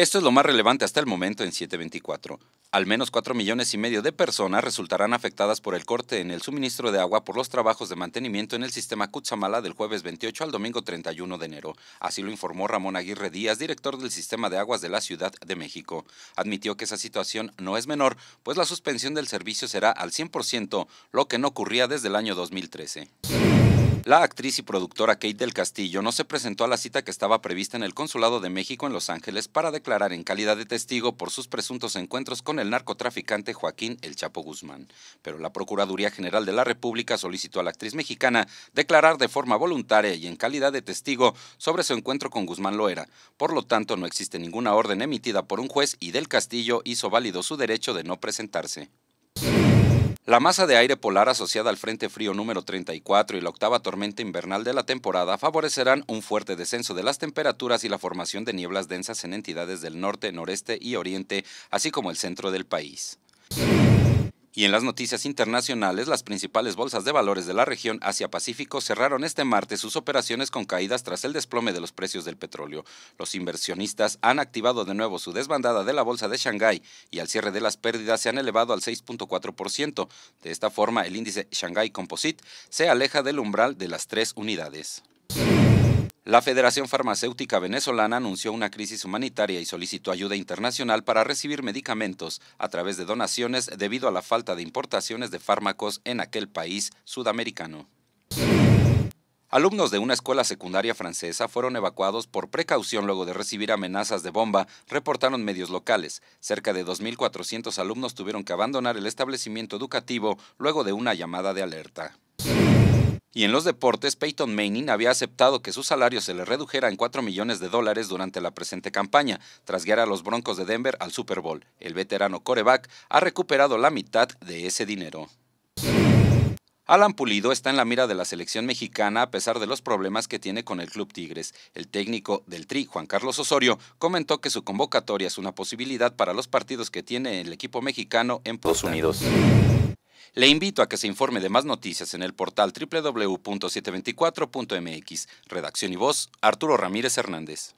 Esto es lo más relevante hasta el momento en 724. Al menos 4 millones y medio de personas resultarán afectadas por el corte en el suministro de agua por los trabajos de mantenimiento en el sistema Cutzamala del jueves 28 al domingo 31 de enero. Así lo informó Ramón Aguirre Díaz, director del sistema de aguas de la Ciudad de México. Admitió que esa situación no es menor, pues la suspensión del servicio será al 100%, lo que no ocurría desde el año 2013. La actriz y productora Kate del Castillo no se presentó a la cita que estaba prevista en el Consulado de México en Los Ángeles para declarar en calidad de testigo por sus presuntos encuentros con el narcotraficante Joaquín El Chapo Guzmán, pero la Procuraduría General de la República solicitó a la actriz mexicana declarar de forma voluntaria y en calidad de testigo sobre su encuentro con Guzmán Loera. Por lo tanto, no existe ninguna orden emitida por un juez y del Castillo hizo válido su derecho de no presentarse. La masa de aire polar asociada al Frente Frío número 34 y la octava tormenta invernal de la temporada favorecerán un fuerte descenso de las temperaturas y la formación de nieblas densas en entidades del norte, noreste y oriente, así como el centro del país. Y en las noticias internacionales, las principales bolsas de valores de la región Asia-Pacífico cerraron este martes sus operaciones con caídas tras el desplome de los precios del petróleo. Los inversionistas han activado de nuevo su desbandada de la bolsa de Shanghái y al cierre de las pérdidas se han elevado al 6.4%. De esta forma, el índice Shanghái Composite se aleja del umbral de las tres unidades. La Federación Farmacéutica Venezolana anunció una crisis humanitaria y solicitó ayuda internacional para recibir medicamentos a través de donaciones debido a la falta de importaciones de fármacos en aquel país sudamericano. Alumnos de una escuela secundaria francesa fueron evacuados por precaución luego de recibir amenazas de bomba, reportaron medios locales. Cerca de 2.400 alumnos tuvieron que abandonar el establecimiento educativo luego de una llamada de alerta. Y en los deportes, Peyton Manning había aceptado que su salario se le redujera en 4 millones de dólares durante la presente campaña, tras guiar a los Broncos de Denver al Super Bowl. El veterano coreback ha recuperado la mitad de ese dinero. Alan Pulido está en la mira de la selección mexicana a pesar de los problemas que tiene con el Club Tigres. El técnico del Tri, Juan Carlos Osorio, comentó que su convocatoria es una posibilidad para los partidos que tiene el equipo mexicano en Estados Unidos. Le invito a que se informe de más noticias en el portal www.724.mx. Redacción y voz, Arturo Ramírez Hernández.